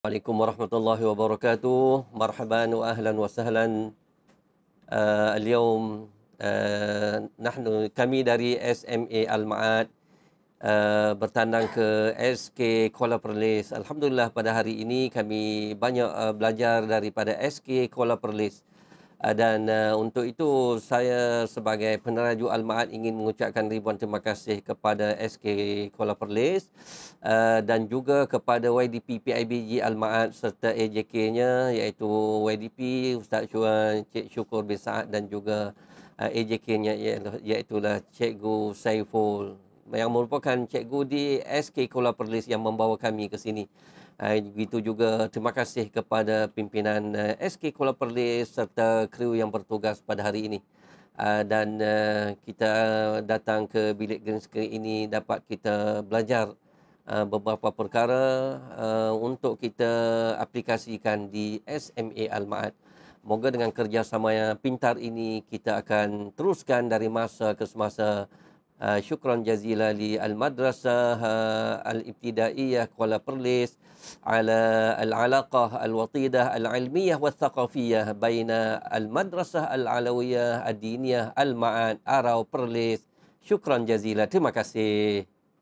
Assalamualaikum warahmatullahi wabarakatuh. Marhaban wa ahlan wa sahlan. Uh, اليوم uh, nahnu kami dari SMA Al Maad uh, bertandang ke SK Kuala Perlis. Alhamdulillah pada hari ini kami banyak uh, belajar daripada SK Kuala Perlis. Uh, Eh, dan eh, untuk itu saya sebagai peneraju Al-Ma'ad ingin mengucapkan ribuan terima kasih kepada SK Kuala Perlis eh, dan juga kepada YDP PIBG Al-Ma'ad serta AJK-nya iaitu YDP Ustaz Syuan Cik Syukur bin Sa'ad dan juga AJK-nya iaitulah Cikgu Saiful yang merupakan cikgu di SK Kuala Perlis yang membawa kami ke sini. Ah, begitu juga terima kasih kepada pimpinan eh, SK Kuala Perlis serta kru yang bertugas pada hari ini. Ah, dan eh, kita datang ke bilik green screen ini dapat kita belajar ah, beberapa perkara untuk kita aplikasikan di SMA Al-Ma'ad. Moga dengan kerjasama yang pintar ini kita akan teruskan dari masa ke semasa. Ah, syukran jazila li al-madrasah ah, al-ibtidaiyah Kuala Perlis ala al-alaqah al-watidah al-ilmiyah wa thaqafiyah baina al-madrasah al-alawiyah ad-diniyah al-ma'an araw Perlis syukran jazila terima kasih